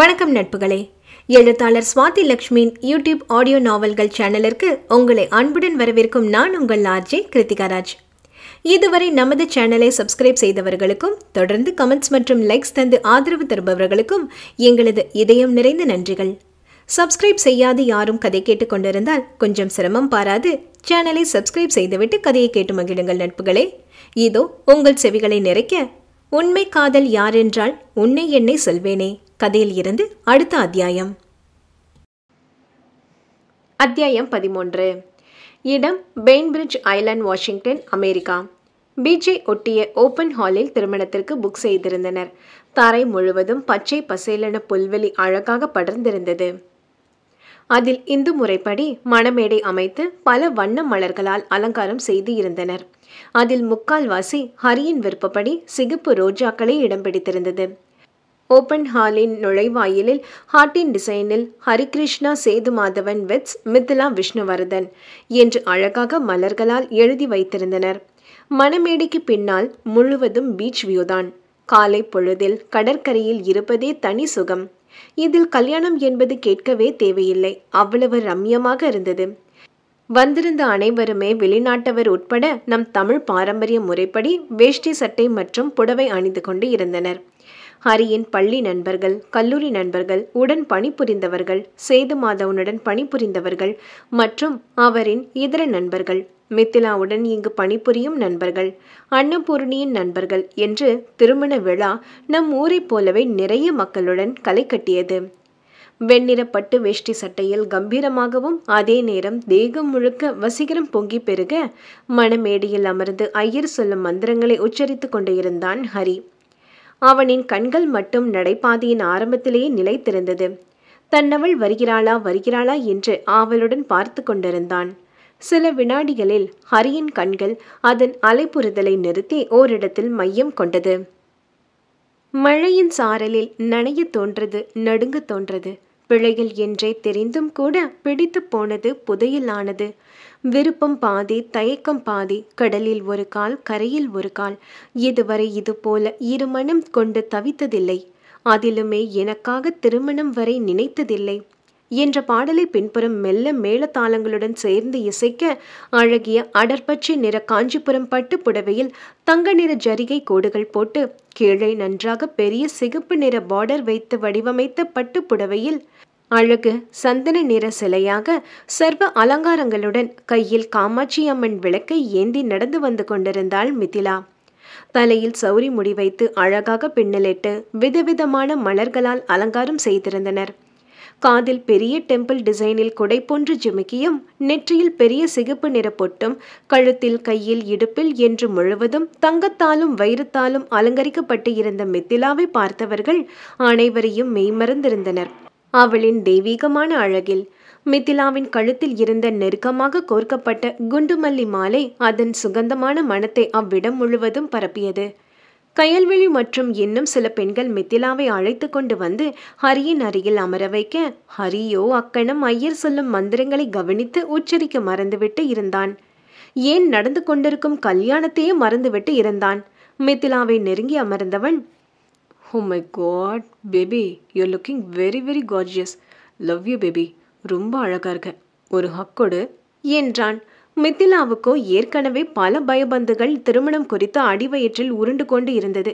வணக்கம் நட்புகளே எழுத்தாளர் Swathi லக்ஷ்மியின் YouTube audio நாவல்கள் சேனலிற்கு உங்களை அன்புடன் வரவேற்கும் நான் உங்கள் ஆர்ஜே கிருத்திகாராஜ் இதுவரை நமது சேனலை சப்ஸ்கிரைப் செய்தவர்களுக்கும் தொடர்ந்து கமெண்ட்ஸ் மற்றும் லைக்ஸ் தந்து ஆதரவு தருபவர்களுக்கும் எங்களது இதயம் நிறைந்த நன்றிகள் சப்ஸ்கிரைப் செய்யாது யாரும் கதை கொண்டிருந்தால் கொஞ்சம் சிரமம் பாராது சேனலை சப்ஸ்கிரைப் செய்துவிட்டு கதையை கேட்டு மகிழுங்கள் நட்புகளே இதோ உங்கள் செவிகளை நிறைக்க உண்மை காதல் யாரென்றால் உன்னை என்னை சொல்வேனே கதையில் இருந்து அடுத்த அத்தியாயம் அத்தியாயம் பதிமூன்று இடம் பெயின்பிரிட்ஜ் ஐலாண்ட் வாஷிங்டன் அமெரிக்கா பீச்சை ஒட்டிய ஓப்பன் ஹாலில் திருமணத்திற்கு புக் செய்திருந்தனர் தரை முழுவதும் பச்சை பசேலன புல்வெளி அழகாக படர்ந்திருந்தது அதில் இந்து முறைப்படி மணமேடை அமைத்து பல வண்ண மலர்களால் அலங்காரம் செய்து இருந்தனர் அதில் முக்கால்வாசி ஹரியின் விருப்பப்படி சிகப்பு ரோஜாக்களை இடம் பிடித்திருந்தது ஓப்பன் ஹாலின் நுழைவாயிலில் ஹார்டின் டிசைனில் ஹரிகிருஷ்ணா சேது மாதவன் வித்ஸ் மித்லா விஷ்ணுவர்தன் என்று அழகாக மலர்களால் எழுதி வைத்திருந்தனர் மணமேடைக்கு பின்னால் முழுவதும் பீச் வியூதான் காலை பொழுதில் கடற்கரையில் இருப்பதே தனி சுகம் இதில் கல்யாணம் என்பது கேட்கவே தேவையில்லை அவ்வளவு ரம்யமாக இருந்தது வந்திருந்த அனைவருமே வெளிநாட்டவர் உட்பட நம் தமிழ் பாரம்பரிய முறைப்படி வேஷ்டி சட்டை மற்றும் புடவை அணிந்து கொண்டு இருந்தனர் ஹரியின் பள்ளி நண்பர்கள் கல்லூரி நண்பர்கள் உடன் பணிபுரிந்தவர்கள் சேது மாதவனுடன் பணிபுரிந்தவர்கள் மற்றும் அவரின் இதர நண்பர்கள் மித்திலாவுடன் இங்கு பணிபுரியும் நண்பர்கள் அன்னபூர்ணியின் நண்பர்கள் என்று திருமண விழா நம் ஊரைப் போலவே நிறைய மக்களுடன் களை கட்டியது வெண்ணிறப்பட்டு வேஷ்டி சட்டையில் கம்பீரமாகவும் அதே நேரம் தேகம் முழுக்க வசீகரம் பொங்கி பெருக மணமேடையில் அமர்ந்து ஐயர் சொல்லும் மந்திரங்களை உச்சரித்து கொண்டிருந்தான் இருந்தான் ஹரி அவனின் கண்கள் மட்டும் நடைபாதையின் ஆரம்பத்திலேயே நிலைத்திருந்தது தன்னவள் வருகிறாளா வருகிறாளா என்று ஆவலுடன் பார்த்து கொண்டிருந்தான் சில வினாடிகளில் ஹரியின் கண்கள் அதன் அலைப்புறுதலை நிறுத்தி ஓரிடத்தில் மையம் கொண்டது மழையின் சாரலில் நனைய தோன்றது நடுங்க தோன்றது பிழையில் என்றே தெரிந்தும் கூட பிடித்து போனது புதையிலானது விருப்பம் பாதி தயக்கம் பாதி கடலில் ஒரு கால் கரையில் ஒரு கால் இதுவரை இதுபோல இருமணம் கொண்டு தவித்ததில்லை அதிலுமே எனக்காக திருமணம் வரை நினைத்ததில்லை என்ற பாடலை பின்புறம் மெல்ல மேளதாளங்களுடன் சேர்ந்து இசைக்க அழகிய அடர்பச்சை நிற காஞ்சிபுரம் பட்டு புடவையில் தங்க நிற ஜரிகை கோடுகள் போட்டு கீழே நன்றாக பெரிய சிகப்பு நிற பார்டர் வைத்து வடிவமைத்த பட்டு புடவையில் அழகு சந்தன நிற சிலையாக சர்வ அலங்காரங்களுடன் கையில் காமாட்சி அம்மன் விளக்கை ஏந்தி நடந்து வந்து கொண்டிருந்தாள் மிதிலா தலையில் சௌரி முடி வைத்து அழகாக பின்னலிட்டு விதவிதமான மலர்களால் அலங்காரம் செய்திருந்தனர் காதில் பெரிய டெம்பிள் டிசைனில் கொடை போன்று ஜிமிக்கியும் நெற்றியில் பெரிய சிகப்பு நிற பொட்டும் கழுத்தில் கையில் இடுப்பில் என்று முழுவதும் தங்கத்தாலும் வைரத்தாலும் அலங்கரிக்கப்பட்டு இருந்த மித்திலாவை பார்த்தவர்கள் அனைவரையும் மெய்மறந்திருந்தனர் அவளின் தெய்வீகமான அழகில் மித்திலாவின் கழுத்தில் இருந்த நெருக்கமாக கோர்க்கப்பட்ட குண்டுமல்லி மாலை அதன் சுகந்தமான மனத்தை அவ்விடம் முழுவதும் பரப்பியது கயல்விழி மற்றும் இன்னும் சில பெண்கள் மித்திலாவை அழைத்து கொண்டு வந்து ஹரியின் அருகில் அமர வைக்க ஹரியோ அக்கணம் ஐயர் சொல்லும் மந்திரங்களை கவனித்து உச்சரிக்க மறந்துவிட்டு இருந்தான் ஏன் நடந்து கொண்டிருக்கும் கல்யாணத்தையே மறந்துவிட்டு இருந்தான் மித்திலாவை நெருங்கி அமர்ந்தவன் oh my god baby you looking very very gorgeous love you baby ரொம்ப அழகாக இருக்க ஒரு ஹக்கோடு என்றான் மித்திலாவுக்கோ ஏற்கனவே பல பயபந்துகள் திருமணம் குறித்து அடிவயிற்றில் உருண்டு கொண்டு இருந்தது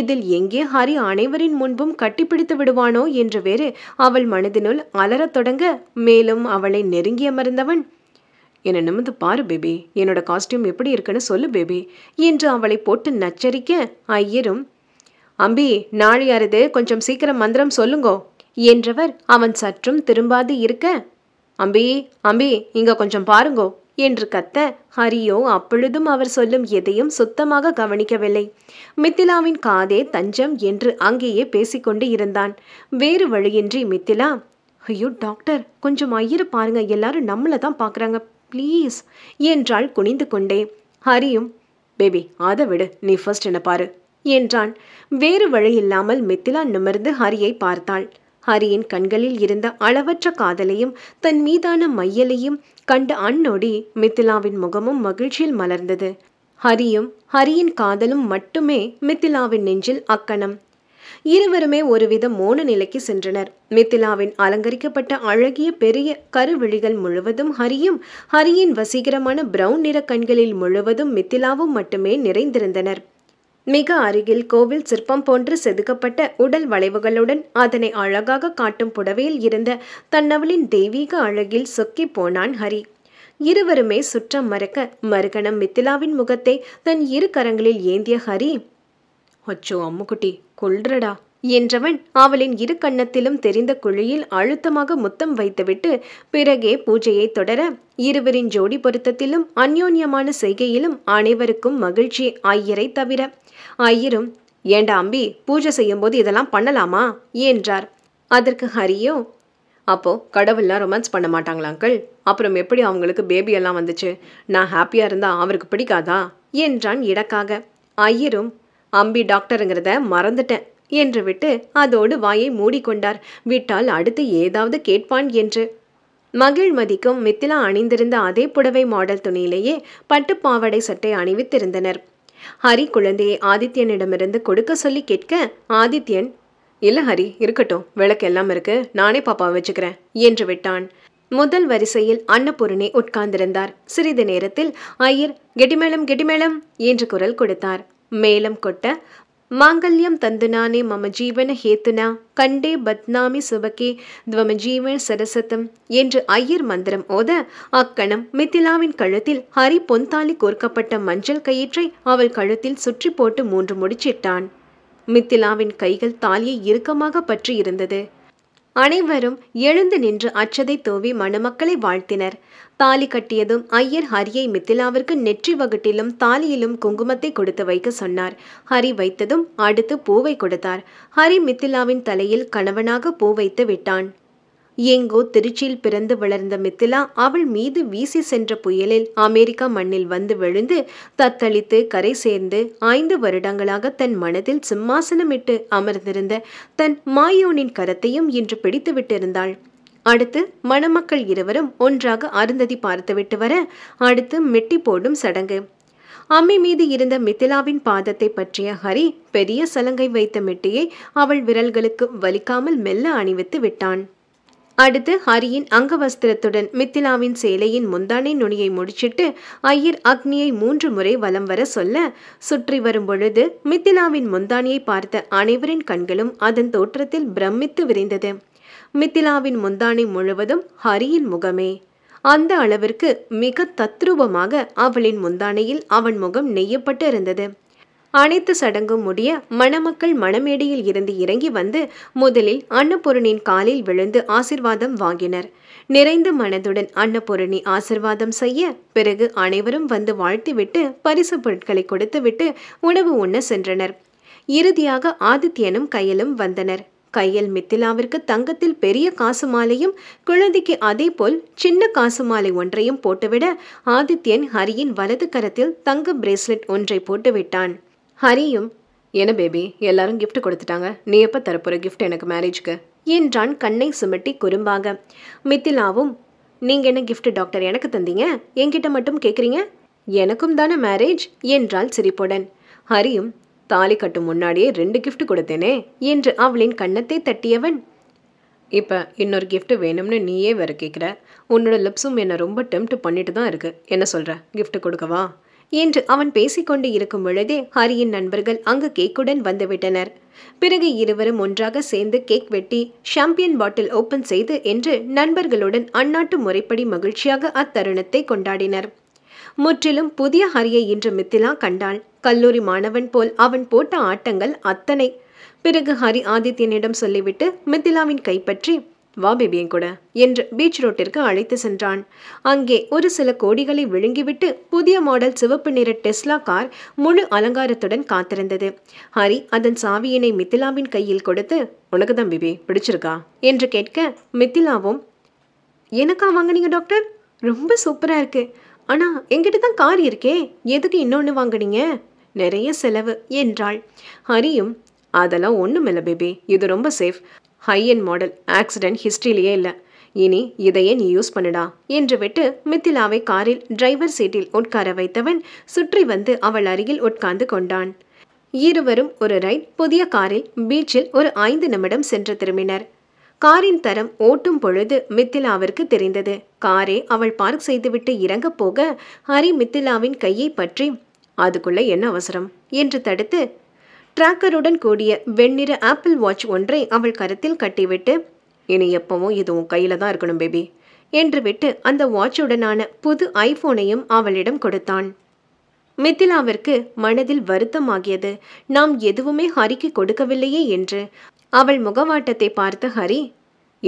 இதில் எங்கே ஹரி அனைவரின் முன்பும் கட்டிப்பிடித்து விடுவானோ என்று வேறு அவள் மனதினுள் அலறத் தொடங்க மேலும் அவளை நெருங்கி அமர்ந்தவன் என்னை நிமிந்து பாரு பேபி என்னோட காஸ்டியூம் எப்படி இருக்குன்னு சொல்லு பேபி என்று அவளை போட்டு நச்சரிக்க ஐயரும் அம்பி நாளை அறுது கொஞ்சம் சீக்கிரம் மந்திரம் சொல்லுங்கோ என்றவர் அவன் சற்றும் திரும்பாது இருக்க அம்பி அம்பி இங்க கொஞ்சம் பாருங்கோ என்று கத்த ஹரியோ அப்பொழுதும் அவர் சொல்லும் எதையும் சுத்தமாக கவனிக்கவில்லை மித்திலாவின் காதே தஞ்சம் என்று அங்கேயே பேசிக்கொண்டு இருந்தான் வேறு வழியின்றி மித்திலா ஐயோ டாக்டர் கொஞ்சம் ஐயரு பாருங்க எல்லாரும் நம்மளை தான் பார்க்குறாங்க ப்ளீஸ் என்றாள் குனிந்து கொண்டே ஹரியும் பேபி அதை விடு நீ ஃபர்ஸ்ட் என்ன பாரு என்றான் வேறு வழி இல்லாமல் மித்திலா நிமிர்ந்து ஹரியை பார்த்தாள் ஹரியின் கண்களில் இருந்த அளவற்ற காதலையும் தன் மீதான மையலையும் கண்ட அந்நொடி மித்திலாவின் முகமும் மகிழ்ச்சியில் மலர்ந்தது ஹரியும் ஹரியின் காதலும் மட்டுமே மித்திலாவின் நெஞ்சில் அக்கணம் இருவருமே ஒருவித மோன நிலைக்கு சென்றனர் மித்திலாவின் அலங்கரிக்கப்பட்ட அழகிய பெரிய கருவிழிகள் முழுவதும் ஹரியும் ஹரியின் வசீகரமான பிரவுன் நிற கண்களில் முழுவதும் மித்திலாவும் மட்டுமே நிறைந்திருந்தனர் மிக அருகில் கோவில் சிற்பம் போன்று செதுக்கப்பட்ட உடல் வளைவுகளுடன் அதனை அழகாக காட்டும் புடவையில் இருந்த தன்னவளின் தெய்வீக அழகில் சொக்கி போனான் ஹரி இருவருமே சுற்றம் மறக்க மறுகணம் மித்திலாவின் முகத்தை தன் இரு கரங்களில் ஏந்திய ஹரி அச்சோ அம்முக்குட்டி கொல்றடா என்றவன் அவளின் இரு கன்னத்திலும் தெரிந்த குழியில் அழுத்தமாக முத்தம் வைத்துவிட்டு பிறகே பூஜையை தொடர இருவரின் ஜோடி பொருத்தத்திலும் அந்யோன்யமான செய்கையிலும் அனைவருக்கும் மகிழ்ச்சி ஐயரை தவிர ஐயரும் ஏண்டா அம்பி பூஜை செய்யும்போது இதெல்லாம் பண்ணலாமா என்றார் அதற்கு ஹரியோ அப்போ கடவுள்லாம் ரொமான்ஸ் பண்ண மாட்டாங்களா அங்கிள் அப்புறம் எப்படி அவங்களுக்கு பேபியெல்லாம் வந்துச்சு நான் ஹாப்பியாக இருந்தால் அவருக்கு பிடிக்காதா என்றான் இடக்காக ஐயரும் அம்பி டாக்டருங்கிறத மறந்துட்டேன் என்று விட்டு அதோடு வாயை மூடிக்கொண்டார் விட்டால் அடுத்து ஏதாவது கேட்பான் என்று மகிழ்மதிக்கும் மித்திலா அணிந்திருந்த அதே புடவை மாடல் துணியிலேயே பட்டுப்பாவடை சட்டை அணிவித்திருந்தனர் ஹரி குழந்தையை ஆதித்யனிடமிருந்து கொடுக்க சொல்லி கேட்க ஆதித்யன் இல்லை ஹரி இருக்கட்டும் விளக்கு எல்லாம் இருக்கு நானே பாப்பாவை வச்சுக்கிறேன் என்று விட்டான் முதல் வரிசையில் அன்னபூரணி உட்கார்ந்திருந்தார் சிறிது நேரத்தில் ஐயர் கெட்டிமேளம் கெட்டிமேளம் என்று குரல் கொடுத்தார் மேலம் கொட்ட மாங்கல்யம் தந்துனானே மம ஜீவன ஹேத்துனா கண்டே பத்னாமி சுபகே துவம துவமஜீவன் சரசத்தம் என்று ஐயர் மந்திரம் ஓத அக்கணம் மித்திலாவின் கழுத்தில் ஹரி பொன்தாலி கோர்க்கப்பட்ட மஞ்சள் கயிற்றை அவள் கழுத்தில் சுற்றி போட்டு மூன்று முடிச்சிட்டான் மித்திலாவின் கைகள் தாலியை இறுக்கமாக பற்றி இருந்தது அனைவரும் எழுந்து நின்று அச்சதை தூவி மணமக்களை வாழ்த்தினர் தாலி கட்டியதும் ஐயர் ஹரியை மித்திலாவிற்கு நெற்றி வகுட்டிலும் தாலியிலும் குங்குமத்தை கொடுத்து வைக்க சொன்னார் ஹரி வைத்ததும் அடுத்து பூவை கொடுத்தார் ஹரி மித்திலாவின் தலையில் கணவனாக பூ வைத்து விட்டான் எங்கோ திருச்சியில் பிறந்து வளர்ந்த மித்திலா அவள் மீது வீசி சென்ற புயலில் அமெரிக்கா மண்ணில் வந்து விழுந்து தத்தளித்து கரை சேர்ந்து ஐந்து வருடங்களாக தன் மனதில் சிம்மாசனமிட்டு அமர்ந்திருந்த தன் மாயோனின் கரத்தையும் இன்று பிடித்துவிட்டிருந்தாள் அடுத்து மணமக்கள் இருவரும் ஒன்றாக அருந்ததி பார்த்துவிட்டு வர அடுத்து மெட்டி போடும் சடங்கு அம்மை மீது இருந்த மித்திலாவின் பாதத்தை பற்றிய ஹரி பெரிய சலங்கை வைத்த மெட்டியை அவள் விரல்களுக்கு வலிக்காமல் மெல்ல அணிவித்து விட்டான் அடுத்து ஹரியின் அங்கவஸ்திரத்துடன் மித்திலாவின் சேலையின் முந்தானை நுனியை முடிச்சிட்டு ஐயர் அக்னியை மூன்று முறை வலம் வர சொல்ல சுற்றி வரும் பொழுது மித்திலாவின் முந்தானியை பார்த்த அனைவரின் கண்களும் அதன் தோற்றத்தில் பிரமித்து விரைந்தது மித்திலாவின் முந்தானை முழுவதும் ஹரியின் முகமே அந்த அளவிற்கு மிக தத்ரூபமாக அவளின் முந்தானையில் அவன் முகம் நெய்யப்பட்டு இருந்தது அனைத்து சடங்கும் முடிய மணமக்கள் மணமேடையில் இருந்து இறங்கி வந்து முதலில் அன்னபூரணியின் காலில் விழுந்து ஆசிர்வாதம் வாங்கினர் நிறைந்த மனதுடன் அன்னபூரணி ஆசிர்வாதம் செய்ய பிறகு அனைவரும் வந்து வாழ்த்திவிட்டு பரிசு பொருட்களை கொடுத்துவிட்டு உணவு உண்ண சென்றனர் இறுதியாக ஆதித்யனும் கையிலும் வந்தனர் கையில் மித்திலாவிற்கு தங்கத்தில் பெரிய காசு மாலையும் குழந்தைக்கு அதேபோல் சின்ன காசு மாலை ஒன்றையும் போட்டுவிட ஆதித்யன் ஹரியின் வலது கரத்தில் தங்க பிரேஸ்லெட் ஒன்றை போட்டுவிட்டான் ஹரியும் என்ன பேபி எல்லாரும் கிஃப்ட் கொடுத்துட்டாங்க நீ எப்போ தரப்போற கிஃப்ட் எனக்கு மேரேஜ்க்கு என்றான் கண்ணை சுமட்டி குறும்பாக மித்திலாவும் நீங்கள் என்ன கிஃப்ட் டாக்டர் எனக்கு தந்தீங்க என்கிட்ட மட்டும் கேட்குறீங்க எனக்கும் தானே மேரேஜ் என்றால் சிரிப்புடன் ஹரியும் தாலி கட்டும் முன்னாடியே ரெண்டு கிஃப்ட் கொடுத்தேனே என்று அவளின் கன்னத்தை தட்டியவன் இப்போ இன்னொரு கிஃப்ட் வேணும்னு நீயே வேற கேட்குற உன்னோட லிப்ஸும் என்னை ரொம்ப டெம்ட் பண்ணிட்டு தான் இருக்கு என்ன சொல்கிற கிஃப்ட் கொடுக்கவா என்று அவன் பேசிக்கொண்டு இருக்கும் பொழுதே ஹரியின் நண்பர்கள் அங்கு கேக்குடன் வந்துவிட்டனர் பிறகு இருவரும் ஒன்றாக சேர்ந்து கேக் வெட்டி ஷாம்பியன் பாட்டில் ஓபன் செய்து என்று நண்பர்களுடன் அந்நாட்டு முறைப்படி மகிழ்ச்சியாக அத்தருணத்தை கொண்டாடினர் முற்றிலும் புதிய ஹரியை இன்று மித்திலா கண்டாள் கல்லூரி மாணவன் போல் அவன் போட்ட ஆட்டங்கள் அத்தனை பிறகு ஹரி ஆதித்யனிடம் சொல்லிவிட்டு மித்திலாவின் கைப்பற்றி வா பேபியும் கூட என்று பீச் ரோட்டிற்கு அழைத்து சென்றான் அங்கே ஒரு சில கோடிகளை விழுங்கிவிட்டு புதிய மாடல் சிவப்பு நிற டெஸ்லா கார் முழு அலங்காரத்துடன் காத்திருந்தது ஹரி அதன் சாவியினை மித்திலாவின் கையில் கொடுத்து உனக்குதான் பிபி பிடிச்சிருக்கா என்று கேட்க மித்திலாவும் எனக்கா வாங்கினீங்க டாக்டர் ரொம்ப சூப்பராக இருக்கு ஆனால் எங்கிட்ட தான் கார் இருக்கே எதுக்கு இன்னொன்று வாங்கினீங்க நிறைய செலவு என்றாள் ஹரியும் அதெல்லாம் ஒன்றும் இல்லை பேபி இது ரொம்ப சேஃப் ஹை அண்ட் மாடல் ஆக்சிடென்ட் ஹிஸ்ட்ரியிலேயே இல்லை இனி இதையே நீ யூஸ் பண்ணுடா என்று விட்டு மித்திலாவை காரில் டிரைவர் சீட்டில் உட்கார வைத்தவன் சுற்றி வந்து அவள் அருகில் உட்கார்ந்து கொண்டான் இருவரும் ஒரு ரைட் புதிய காரில் பீச்சில் ஒரு ஐந்து நிமிடம் சென்று திரும்பினர் காரின் தரம் ஓட்டும் பொழுது மித்திலாவிற்கு தெரிந்தது காரே அவள் பார்க் செய்துவிட்டு இறங்கப் போக ஹரி மித்திலாவின் கையை பற்றி அதுக்குள்ள என்ன அவசரம் என்று தடுத்து டிராக்கருடன் கூடிய வெண்ணிற ஆப்பிள் வாட்ச் ஒன்றை அவள் கருத்தில் கட்டிவிட்டு இனி எப்பவும் இது உன் கையில் தான் இருக்கணும் பேபி என்று விட்டு அந்த வாட்சுடனான புது ஐஃபோனையும் அவளிடம் கொடுத்தான் மித்திலாவிற்கு மனதில் வருத்தமாகியது நாம் எதுவுமே ஹரிக்கு கொடுக்கவில்லையே என்று அவள் முகவாட்டத்தை பார்த்து ஹரி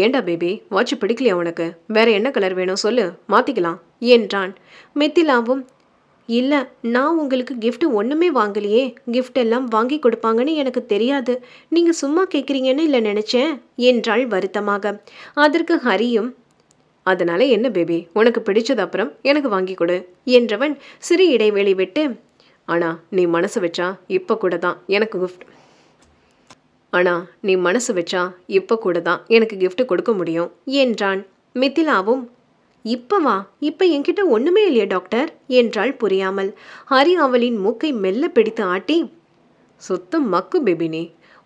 ஏண்டா பேபி வாட்ச் பிடிக்கலையா உனக்கு வேற என்ன கலர் வேணும் சொல்லு மாற்றிக்கலாம் என்றான் மித்திலாவும் இல்லை நான் உங்களுக்கு கிஃப்ட் ஒன்றுமே வாங்கலையே கிஃப்ட் எல்லாம் வாங்கி கொடுப்பாங்கன்னு எனக்கு தெரியாது நீங்கள் சும்மா கேட்குறீங்கன்னு இல்லை நினச்சேன் என்றாள் வருத்தமாக அதற்கு ஹரியும் அதனால என்ன பேபி உனக்கு பிடிச்சது அப்புறம் எனக்கு வாங்கி கொடு என்றவன் சிறு இடைவெளி விட்டு ஆனா நீ மனசு வச்சா இப்போ கூட தான் எனக்கு கிஃப்ட் ஆனா நீ மனசு வச்சா இப்போ கூட தான் எனக்கு கிஃப்ட் கொடுக்க முடியும் என்றான் மித்திலாவும் இப்பவா இப்ப என்கிட்ட ஒண்ணுமே இல்லையா டாக்டர் என்றாள் புரியாமல் ஹரி அவளின் மூக்கை மெல்ல பிடித்து ஆட்டி சுத்தம் மக்கு பேபினி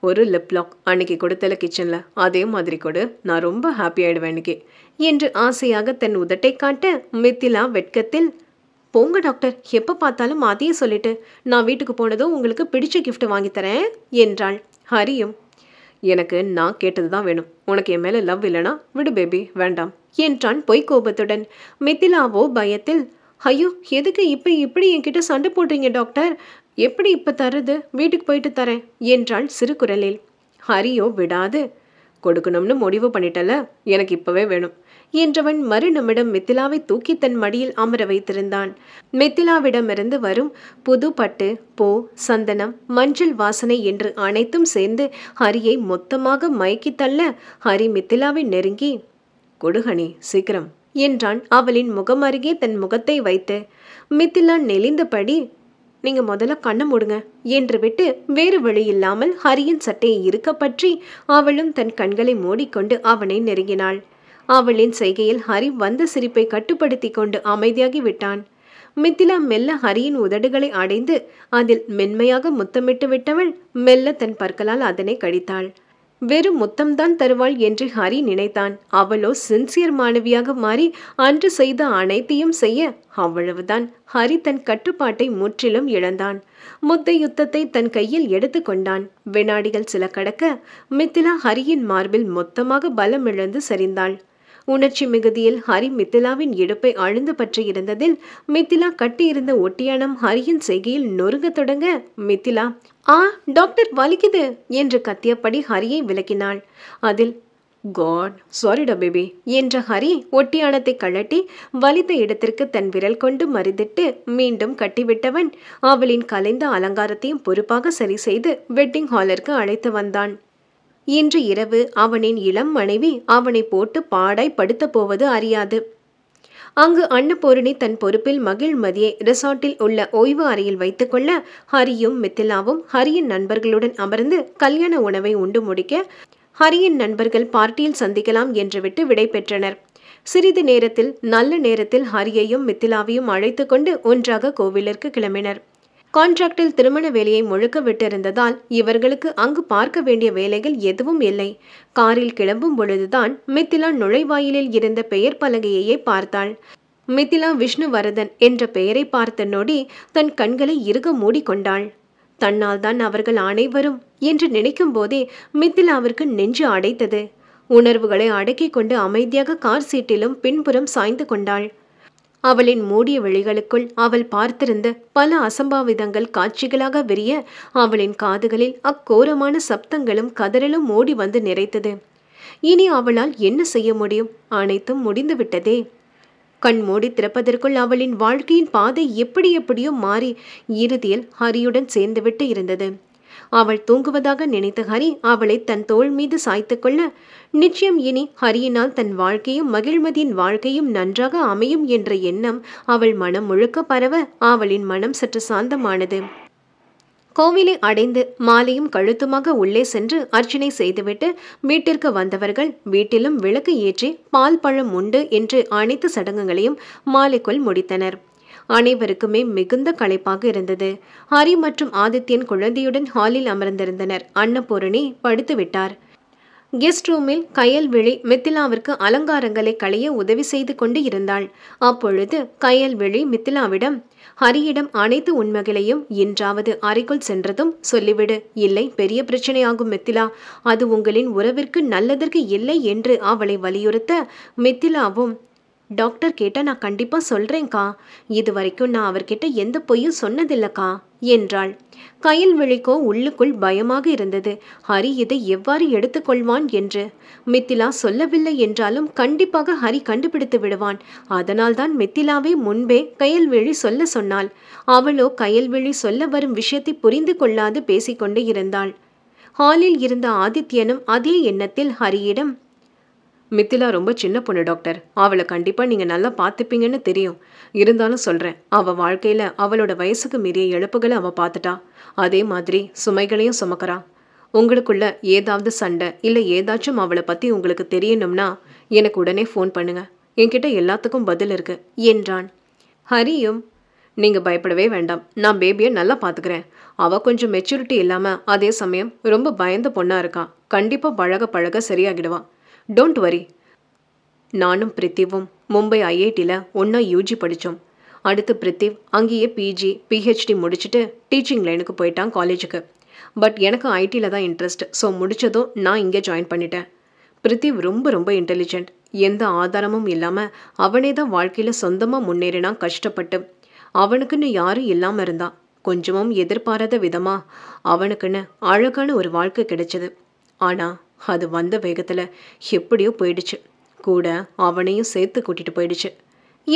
ஒரு லிப் லாக் அன்னைக்கு கொடுத்தல கிச்சனில் அதே மாதிரி கொடு நான் ரொம்ப ஹாப்பி ஆயிடுவேன் இன்னைக்கு என்று ஆசையாக தன் உதட்டை காட்ட மித்திலா வெட்கத்தில் போங்க டாக்டர் எப்போ பார்த்தாலும் அதையே சொல்லிட்டு நான் வீட்டுக்கு போனதும் உங்களுக்கு பிடிச்ச கிஃப்ட் வாங்கித்தரேன் என்றாள் ஹரியும் எனக்கு நான் கேட்டது தான் வேணும் உனக்கு என் மேலே லவ் இல்லைனா விடு பேபி வேண்டாம் என்றான் பொய் கோபத்துடன் மித்திலாவோ பயத்தில் ஐயோ எதுக்கு இப்போ இப்படி என்கிட்ட சண்டை போடுறீங்க டாக்டர் எப்படி இப்போ தருது வீட்டுக்கு போயிட்டு தரேன் என்றாள் சிறு குரலில் ஹரியோ விடாது கொடுக்கணும்னு முடிவு பண்ணிட்டல எனக்கு இப்போவே வேணும் என்றவன் மறுநிமிடம் மித்திலாவை தூக்கி தன் மடியில் அமர வைத்திருந்தான் மித்திலாவிடமிருந்து வரும் புது பட்டு போ சந்தனம் மஞ்சள் வாசனை என்று அனைத்தும் சேர்ந்து ஹரியை மொத்தமாக மயக்கி தள்ள ஹரி மித்திலாவை நெருங்கி கொடுகணி சீக்கிரம் என்றான் அவளின் முகம் அருகே தன் முகத்தை வைத்து மித்திலா நெளிந்தபடி நீங்க முதல்ல கண்ணை முடுங்க என்று விட்டு வேறு வழி இல்லாமல் ஹரியின் சட்டையை இருக்க பற்றி அவளும் தன் கண்களை மூடிக்கொண்டு அவனை நெருங்கினாள் அவளின் செய்கையில் ஹரி வந்த சிரிப்பை கட்டுப்படுத்தி கொண்டு அமைதியாகி விட்டான் மித்திலா மெல்ல ஹரியின் உதடுகளை அடைந்து அதில் மென்மையாக முத்தமிட்டு விட்டவள் மெல்ல தன் பற்களால் அதனை கடித்தாள் வெறும் முத்தம்தான் தருவாள் என்று ஹரி நினைத்தான் அவளோ சின்சியர் மாணவியாக மாறி அன்று செய்த அனைத்தையும் செய்ய அவ்வளவுதான் ஹரி தன் கட்டுப்பாட்டை முற்றிலும் இழந்தான் முத்த யுத்தத்தை தன் கையில் எடுத்துக்கொண்டான் வினாடிகள் சில கடக்க மித்திலா ஹரியின் மார்பில் மொத்தமாக பலம் இழந்து சரிந்தாள் உணர்ச்சி மிகுதியில் ஹரி மித்திலாவின் இடுப்பை அழுந்து பற்றியிருந்ததில் மித்திலா கட்டியிருந்த ஒட்டியானம் ஹரியின் செய்கையில் நொறுங்க தொடங்க மித்திலா ஆ டாக்டர் வலிக்குது என்று கத்தியபடி ஹரியை விளக்கினாள் அதில் காட் சாரிடா பேபி என்ற ஹரி ஒட்டியானத்தை கழட்டி வலித்த இடத்திற்கு தன் விரல் கொண்டு மறிதிட்டு மீண்டும் கட்டிவிட்டவன் அவளின் கலைந்த அலங்காரத்தையும் பொறுப்பாக சரி செய்து வெட்டிங் ஹாலருக்கு அழைத்து வந்தான் இன்று இரவு அவனின் இளம் மனைவி அவனை போட்டு பாடாய் படுத்த போவது அறியாது அங்கு அன்னபூரணி தன் பொறுப்பில் மகிழ்மதியை ரிசார்ட்டில் உள்ள ஓய்வு அறையில் வைத்துக்கொள்ள ஹரியும் மித்திலாவும் ஹரியின் நண்பர்களுடன் அமர்ந்து கல்யாண உணவை உண்டு முடிக்க ஹரியின் நண்பர்கள் பார்ட்டியில் சந்திக்கலாம் என்று விட்டு விடை பெற்றனர் சிறிது நேரத்தில் நல்ல நேரத்தில் ஹரியையும் மித்திலாவையும் அழைத்து கொண்டு ஒன்றாக கோவிலிற்கு கிளம்பினர் கான்ட்ராக்டில் திருமண வேலையை முழுக்க விட்டிருந்ததால் இவர்களுக்கு அங்கு பார்க்க வேண்டிய வேலைகள் எதுவும் இல்லை காரில் கிளம்பும் பொழுதுதான் மித்திலா நுழைவாயிலில் இருந்த பெயர் பலகையையே பார்த்தாள் மித்திலா விஷ்ணுவரதன் என்ற பெயரை பார்த்த நொடி தன் கண்களை இறுக மூடிக்கொண்டாள் தன்னால் தான் அவர்கள் அனைவரும் என்று நினைக்கும் போதே மித்திலாவிற்கு நெஞ்சு அடைத்தது உணர்வுகளை அடக்கிக் கொண்டு அமைதியாக கார் சீட்டிலும் பின்புறம் சாய்ந்து கொண்டாள் அவளின் மூடிய விழிகளுக்குள் அவள் பார்த்திருந்த பல அசம்பாவிதங்கள் காட்சிகளாக விரிய அவளின் காதுகளில் அக்கோரமான சப்தங்களும் கதறலும் மூடி வந்து நிறைத்தது இனி அவளால் என்ன செய்ய முடியும் அனைத்தும் முடிந்துவிட்டதே கண் மூடி திறப்பதற்குள் அவளின் வாழ்க்கையின் பாதை எப்படி எப்படியோ மாறி இறுதியில் ஹரியுடன் சேர்ந்துவிட்டு இருந்தது அவள் தூங்குவதாக நினைத்த ஹரி அவளை தன் தோள் மீது சாய்த்து கொள்ள நிச்சயம் இனி ஹரியினால் தன் வாழ்க்கையும் மகிழ்மதியின் வாழ்க்கையும் நன்றாக அமையும் என்ற எண்ணம் அவள் மனம் முழுக்க பரவ அவளின் மனம் சற்று சாந்தமானது கோவிலை அடைந்து மாலையும் கழுத்துமாக உள்ளே சென்று அர்ச்சனை செய்துவிட்டு வீட்டிற்கு வந்தவர்கள் வீட்டிலும் விளக்கு ஏற்றி பால் பழம் உண்டு என்று அனைத்து சடங்குகளையும் மாலைக்குள் முடித்தனர் அனைவருக்குமே மிகுந்த களைப்பாக இருந்தது ஹரி மற்றும் ஆதித்யன் குழந்தையுடன் ஹாலில் அமர்ந்திருந்தனர் அன்னபூரணி படுத்துவிட்டார் கெஸ்ட் ரூமில் விழி மித்திலாவிற்கு அலங்காரங்களை களைய உதவி செய்து கொண்டு இருந்தாள் அப்பொழுது விழி மித்திலாவிடம் ஹரியிடம் அனைத்து உண்மைகளையும் என்றாவது அறைக்குள் சென்றதும் சொல்லிவிடு இல்லை பெரிய பிரச்சனையாகும் மித்திலா அது உங்களின் உறவிற்கு நல்லதற்கு இல்லை என்று அவளை வலியுறுத்த மித்திலாவும் டாக்டர் கேட்டால் நான் கண்டிப்பாக சொல்கிறேன்க்கா இது வரைக்கும் நான் அவர்கிட்ட எந்த பொய்யும் சொன்னதில்லக்கா என்றாள் கையில் விழிக்கோ உள்ளுக்குள் பயமாக இருந்தது ஹரி இதை எவ்வாறு எடுத்துக்கொள்வான் என்று மித்திலா சொல்லவில்லை என்றாலும் கண்டிப்பாக ஹரி கண்டுபிடித்து விடுவான் அதனால்தான் மித்திலாவை முன்பே கயல்விழி சொல்ல சொன்னாள் அவளோ கயல்விழி சொல்ல வரும் விஷயத்தை புரிந்து கொள்ளாது பேசிக்கொண்டு இருந்தாள் ஹாலில் இருந்த ஆதித்யனும் அதே எண்ணத்தில் ஹரியிடம் மித்திலா ரொம்ப சின்ன பொண்ணு டாக்டர் அவளை கண்டிப்பாக நீங்கள் நல்லா பார்த்துப்பீங்கன்னு தெரியும் இருந்தாலும் சொல்கிறேன் அவள் வாழ்க்கையில் அவளோட வயசுக்கு மீறிய இழப்புகளை அவள் பார்த்துட்டா அதே மாதிரி சுமைகளையும் சுமக்கிறா உங்களுக்குள்ள ஏதாவது சண்டை இல்லை ஏதாச்சும் அவளை பற்றி உங்களுக்கு தெரியணும்னா எனக்கு உடனே ஃபோன் பண்ணுங்க என்கிட்ட எல்லாத்துக்கும் பதில் இருக்கு என்றான் ஹரியும் நீங்கள் பயப்படவே வேண்டாம் நான் பேபியை நல்லா பார்த்துக்கிறேன் அவள் கொஞ்சம் மெச்சூரிட்டி இல்லாமல் அதே சமயம் ரொம்ப பயந்த பொண்ணாக இருக்கா கண்டிப்பாக பழக பழக சரியாகிடுவான் டோன்ட் வரி நானும் பிரித்திவும் மும்பை ஐஐடியில் ஒன்றா யூஜி படித்தோம் அடுத்து பிரித்திவ் அங்கேயே பிஜி பிஹெச்டி முடிச்சுட்டு டீச்சிங் லைனுக்கு போயிட்டான் காலேஜுக்கு பட் எனக்கு ஐடியில் தான் இன்ட்ரெஸ்ட் ஸோ முடித்ததும் நான் இங்கே ஜாயின் பண்ணிட்டேன் பிரித்திவ் ரொம்ப ரொம்ப இன்டெலிஜென்ட் எந்த ஆதாரமும் இல்லாமல் அவனே தான் வாழ்க்கையில் சொந்தமாக முன்னேறினான் கஷ்டப்பட்டு அவனுக்குன்னு யாரும் இல்லாமல் இருந்தான் கொஞ்சமும் எதிர்பாராத விதமாக அவனுக்குன்னு அழகான ஒரு வாழ்க்கை கிடைச்சது ஆனால் அது வந்த வேகத்தில் எப்படியோ போயிடுச்சு கூட அவனையும் சேர்த்து கூட்டிட்டு போயிடுச்சு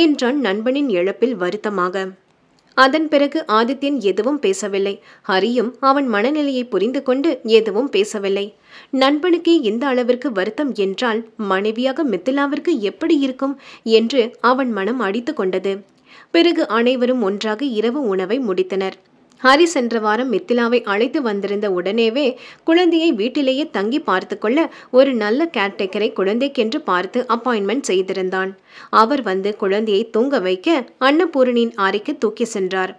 என்றான் நண்பனின் இழப்பில் வருத்தமாக அதன் பிறகு ஆதித்யன் எதுவும் பேசவில்லை ஹரியும் அவன் மனநிலையை புரிந்து கொண்டு எதுவும் பேசவில்லை நண்பனுக்கே இந்த அளவிற்கு வருத்தம் என்றால் மனைவியாக மித்திலாவிற்கு எப்படி இருக்கும் என்று அவன் மனம் அடித்து கொண்டது பிறகு அனைவரும் ஒன்றாக இரவு உணவை முடித்தனர் ஹரி சென்ற வாரம் மித்திலாவை அழைத்து வந்திருந்த உடனேவே குழந்தையை வீட்டிலேயே தங்கி பார்த்து கொள்ள ஒரு நல்ல கேர்டேக்கரை குழந்தைக்கென்று பார்த்து அப்பாயின்மெண்ட் செய்திருந்தான் அவர் வந்து குழந்தையை தூங்க வைக்க அன்னபூரணியின் அறைக்கு தூக்கி சென்றார்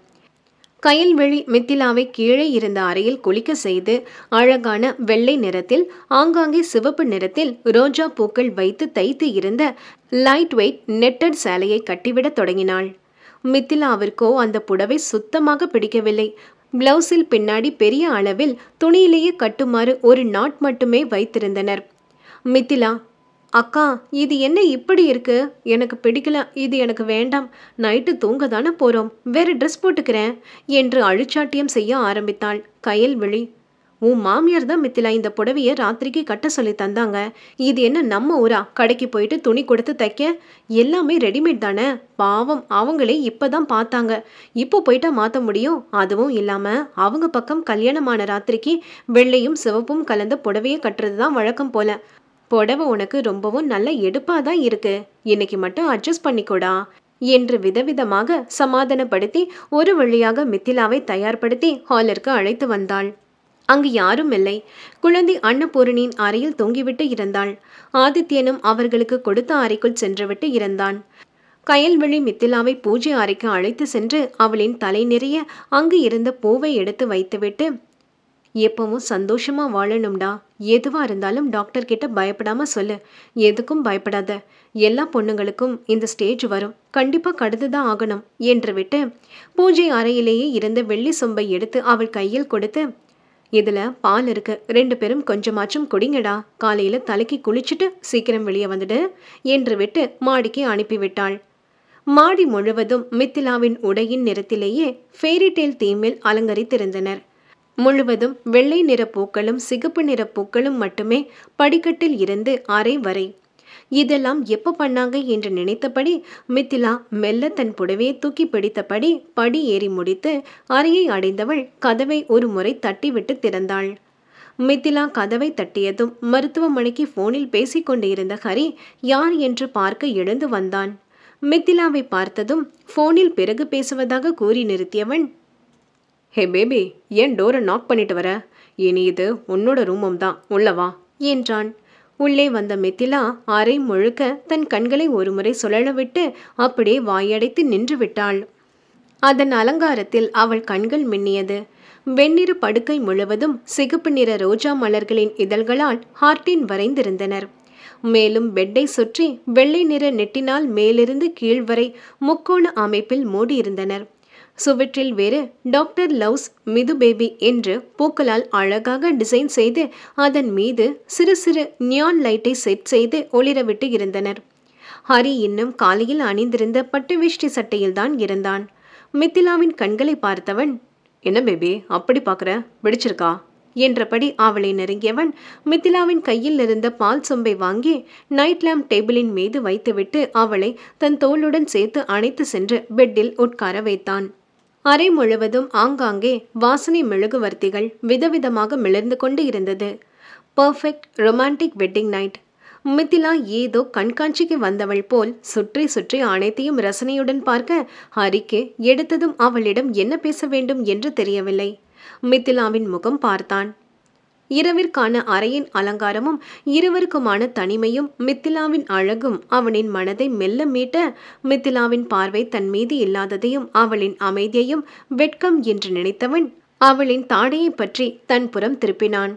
கயல்வெளி மித்திலாவை கீழே இருந்த அறையில் குளிக்க செய்து அழகான வெள்ளை நிறத்தில் ஆங்காங்கே சிவப்பு நிறத்தில் ரோஜா பூக்கள் வைத்து தைத்து இருந்த லைட் வெயிட் நெட்டட் சேலையை கட்டிவிடத் தொடங்கினாள் மித்திலாவிற்கோ அந்த புடவை சுத்தமாக பிடிக்கவில்லை பிளவுஸில் பின்னாடி பெரிய அளவில் துணியிலேயே கட்டுமாறு ஒரு நாட் மட்டுமே வைத்திருந்தனர் மித்திலா அக்கா இது என்ன இப்படி இருக்கு எனக்கு பிடிக்கல இது எனக்கு வேண்டாம் நைட்டு தூங்க தானே போகிறோம் வேறு ட்ரெஸ் போட்டுக்கிறேன் என்று அழிச்சாட்டியம் செய்ய ஆரம்பித்தாள் விழி உன் மாமியார் தான் மித்திலா இந்த புடவையை ராத்திரிக்கு கட்ட சொல்லி தந்தாங்க இது என்ன நம்ம ஊரா கடைக்கு போயிட்டு துணி கொடுத்து தைக்க எல்லாமே ரெடிமேட் தானே பாவம் அவங்களே இப்போ தான் பார்த்தாங்க இப்போ போயிட்டா மாற்ற முடியும் அதுவும் இல்லாமல் அவங்க பக்கம் கல்யாணமான ராத்திரிக்கு வெள்ளையும் சிவப்பும் கலந்த புடவையை கட்டுறது தான் வழக்கம் போல புடவை உனக்கு ரொம்பவும் நல்ல எடுப்பாக தான் இருக்கு இன்னைக்கு மட்டும் அட்ஜஸ்ட் பண்ணிக்கோடா என்று விதவிதமாக சமாதானப்படுத்தி ஒரு வழியாக மித்திலாவை தயார்படுத்தி ஹாலருக்கு அழைத்து வந்தாள் அங்கு யாரும் இல்லை குழந்தை அன்னபூரணியின் அறையில் தொங்கிவிட்டு இருந்தாள் ஆதித்யனும் அவர்களுக்கு கொடுத்த அறைக்குள் சென்றுவிட்டு இருந்தான் கயல்வெளி மித்திலாவை பூஜை அறைக்கு அழைத்து சென்று அவளின் தலை நிறைய அங்கு இருந்த பூவை எடுத்து வைத்துவிட்டு எப்பவும் சந்தோஷமா வாழணும்டா எதுவா இருந்தாலும் டாக்டர் கிட்ட பயப்படாம சொல்லு எதுக்கும் பயப்படாத எல்லா பொண்ணுங்களுக்கும் இந்த ஸ்டேஜ் வரும் கண்டிப்பா கடந்துதான் ஆகணும் என்று விட்டு பூஜை அறையிலேயே இருந்த வெள்ளி சொம்பை எடுத்து அவள் கையில் கொடுத்து இதுல பால் இருக்கு ரெண்டு பேரும் கொஞ்சமாச்சும் குடிங்கடா காலையில தலைக்கு குளிச்சுட்டு சீக்கிரம் வெளியே வந்துடு என்று விட்டு மாடிக்கு அனுப்பிவிட்டாள் மாடி முழுவதும் மித்திலாவின் உடையின் நிறத்திலேயே ஃபேரிடேல் தீமில் அலங்கரித்திருந்தனர் முழுவதும் வெள்ளை நிற பூக்களும் சிகப்பு நிற பூக்களும் மட்டுமே படிக்கட்டில் இருந்து அரை வரை இதெல்லாம் எப்போ பண்ணாங்க என்று நினைத்தபடி மித்திலா மெல்ல தன் புடவையை தூக்கி பிடித்தபடி படி ஏறி முடித்து அறையை அடைந்தவள் கதவை ஒரு முறை தட்டிவிட்டு திறந்தாள் மித்திலா கதவை தட்டியதும் மருத்துவமனைக்கு போனில் பேசிக் கொண்டிருந்த ஹரி யார் என்று பார்க்க எழுந்து வந்தான் மித்திலாவை பார்த்ததும் போனில் பிறகு பேசுவதாக கூறி நிறுத்தியவன் ஹே பேபி ஏன் டோரை நாக் பண்ணிட்டு வர இனி இது உன்னோட ரூமம் தான் உள்ளவா என்றான் உள்ளே வந்த மெத்திலா அறை முழுக்க தன் கண்களை ஒருமுறை சுழலவிட்டு அப்படியே வாயடைத்து நின்று விட்டாள் அதன் அலங்காரத்தில் அவள் கண்கள் மின்னியது வெண்ணிற படுக்கை முழுவதும் சிகப்பு நிற ரோஜா மலர்களின் இதழ்களால் ஹார்டின் வரைந்திருந்தனர் மேலும் பெட்டை சுற்றி வெள்ளை நிற நெட்டினால் மேலிருந்து கீழ் வரை முக்கோண அமைப்பில் மூடியிருந்தனர் சுவற்றில் வேறு டாக்டர் லவ்ஸ் மிது பேபி என்று பூக்களால் அழகாக டிசைன் செய்து அதன் மீது சிறு சிறு நியான் லைட்டை செட் செய்து ஒளிரவிட்டு இருந்தனர் ஹரி இன்னும் காலையில் அணிந்திருந்த பட்டு வேஷ்டி சட்டையில்தான் இருந்தான் மித்திலாவின் கண்களை பார்த்தவன் என்ன பேபி அப்படி பார்க்குற பிடிச்சிருக்கா என்றபடி அவளை நெருங்கியவன் மித்திலாவின் கையில் இருந்த பால் சொம்பை வாங்கி நைட் லேம்ப் டேபிளின் மீது வைத்துவிட்டு அவளை தன் தோளுடன் சேர்த்து அணைத்து சென்று பெட்டில் உட்கார வைத்தான் அறை முழுவதும் ஆங்காங்கே வாசனை மெழுகுவர்த்திகள் விதவிதமாக மிளர்ந்து கொண்டு இருந்தது perfect romantic wedding night Mithila ஏதோ கண்காட்சிக்கு வந்தவள் போல் சுற்றி சுற்றி அனைத்தையும் ரசனையுடன் பார்க்க ஹரிக்கு எடுத்ததும் அவளிடம் என்ன பேச வேண்டும் என்று தெரியவில்லை மித்திலாவின் முகம் பார்த்தான் இரவிற்கான அறையின் அலங்காரமும் இருவருக்குமான தனிமையும் மித்திலாவின் அழகும் அவனின் மனதை மெல்ல மீட்ட மித்திலாவின் பார்வை தன் மீது இல்லாததையும் அவளின் அமைதியையும் வெட்கம் என்று நினைத்தவன் அவளின் தாடையை பற்றி தன் புறம் திருப்பினான்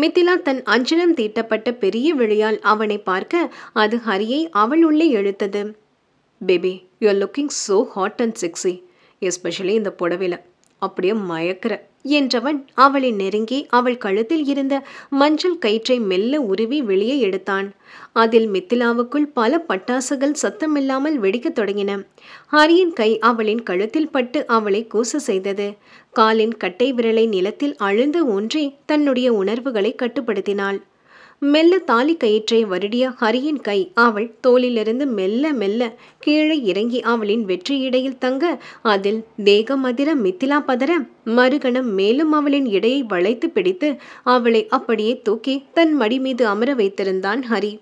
மித்திலா தன் அஞ்சனம் தீட்டப்பட்ட பெரிய விழியால் அவனை பார்க்க அது ஹரியை அவள் உள்ளே எழுத்தது baby you are looking so hot and sexy especially இந்த புடவையில் அப்படியே மயக்கிற என்றவன் அவளை நெருங்கி அவள் கழுத்தில் இருந்த மஞ்சள் கயிற்றை மெல்ல உருவி வெளியே எடுத்தான் அதில் மித்திலாவுக்குள் பல பட்டாசுகள் சத்தமில்லாமல் வெடிக்கத் தொடங்கின ஹரியின் கை அவளின் கழுத்தில் பட்டு அவளை கூச செய்தது காலின் கட்டை விரலை நிலத்தில் அழுந்து ஊன்றி தன்னுடைய உணர்வுகளை கட்டுப்படுத்தினாள் மெல்ல தாலி கயிற்றை வருடிய ஹரியின் கை அவள் தோளிலிருந்து மெல்ல மெல்ல கீழே இறங்கி அவளின் வெற்றி இடையில் தங்க அதில் தேகமதிர மித்திலா பதர மறுகணம் மேலும் அவளின் இடையை வளைத்து பிடித்து அவளை அப்படியே தூக்கி தன் மடி மீது அமர வைத்திருந்தான் ஹரி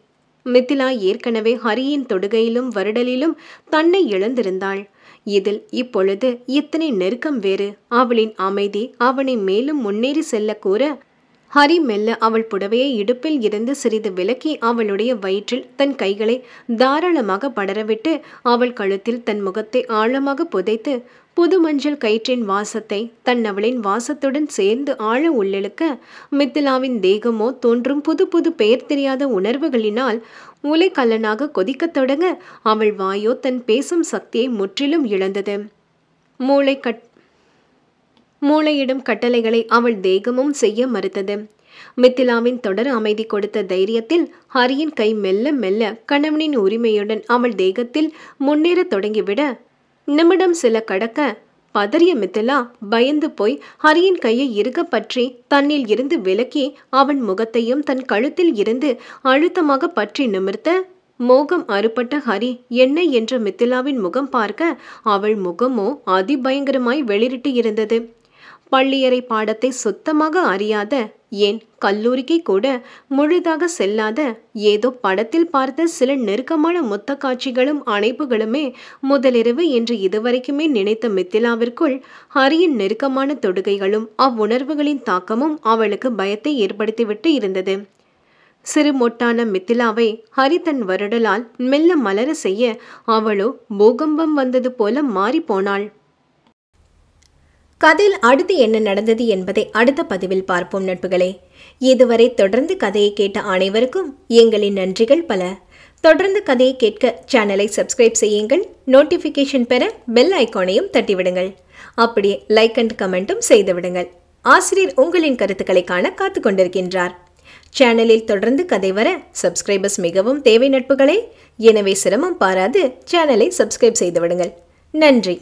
மித்திலா ஏற்கனவே ஹரியின் தொடுகையிலும் வருடலிலும் தன்னை இழந்திருந்தாள் இதில் இப்பொழுது இத்தனை நெருக்கம் வேறு அவளின் அமைதி அவனை மேலும் முன்னேறி செல்ல கூற ஹரி மெல்ல அவள் புடவையை இடுப்பில் இருந்து சிறிது விலக்கி அவளுடைய வயிற்றில் தன் கைகளை தாராளமாக படரவிட்டு அவள் கழுத்தில் தன் முகத்தை ஆழமாக புதைத்து புது மஞ்சள் கயிற்றின் வாசத்தை தன்னவளின் வாசத்துடன் சேர்ந்து ஆழ உள்ளிழுக்க மித்திலாவின் தேகமோ தோன்றும் புது புது பெயர் தெரியாத உணர்வுகளினால் உலைக்கல்லனாக கொதிக்கத் தொடங்க அவள் வாயோ தன் பேசும் சக்தியை முற்றிலும் இழந்தது மூளை கட் மூளையிடும் கட்டளைகளை அவள் தேகமும் செய்ய மறுத்தது மித்திலாவின் தொடர் அமைதி கொடுத்த தைரியத்தில் ஹரியின் கை மெல்ல மெல்ல கணவனின் உரிமையுடன் அவள் தேகத்தில் முன்னேறத் தொடங்கிவிட நிமிடம் சில கடக்க பதறிய மித்திலா பயந்து போய் ஹரியின் கையை இருக பற்றி தன்னில் இருந்து விலக்கி அவன் முகத்தையும் தன் கழுத்தில் இருந்து அழுத்தமாக பற்றி நிமிர்த்த மோகம் அறுபட்ட ஹரி என்ன என்ற மித்திலாவின் முகம் பார்க்க அவள் முகமோ அதிபயங்கரமாய் வெளிரிட்டு இருந்தது பள்ளியறை பாடத்தை சுத்தமாக அறியாத ஏன் கல்லூரிக்கு கூட முழுதாக செல்லாத ஏதோ படத்தில் பார்த்த சில நெருக்கமான மொத்த காட்சிகளும் அணைப்புகளுமே முதலிரவு என்று இதுவரைக்குமே நினைத்த மித்திலாவிற்குள் ஹரியின் நெருக்கமான தொடுகைகளும் அவ்வுணர்வுகளின் தாக்கமும் அவளுக்கு பயத்தை ஏற்படுத்திவிட்டு இருந்தது சிறு மொட்டான மித்திலாவை தன் வருடலால் மெல்ல மலர செய்ய அவளோ பூகம்பம் வந்தது போல மாறிப்போனாள் கதையில் அடுத்து என்ன நடந்தது என்பதை அடுத்த பதிவில் பார்ப்போம் நட்புகளே இதுவரை தொடர்ந்து கதையை கேட்ட அனைவருக்கும் எங்களின் நன்றிகள் பல தொடர்ந்து கதையை கேட்க சேனலை சப்ஸ்கிரைப் செய்யுங்கள் நோட்டிஃபிகேஷன் பெற பெல் ஐக்கானையும் தட்டிவிடுங்கள் அப்படியே லைக் அண்ட் கமெண்ட்டும் செய்துவிடுங்கள் ஆசிரியர் உங்களின் கருத்துக்களை காண காத்து கொண்டிருக்கின்றார் சேனலில் தொடர்ந்து கதை வர சப்ஸ்கிரைபர்ஸ் மிகவும் தேவை நட்புகளே எனவே சிரமம் பாராது சேனலை சப்ஸ்கிரைப் செய்து விடுங்கள் நன்றி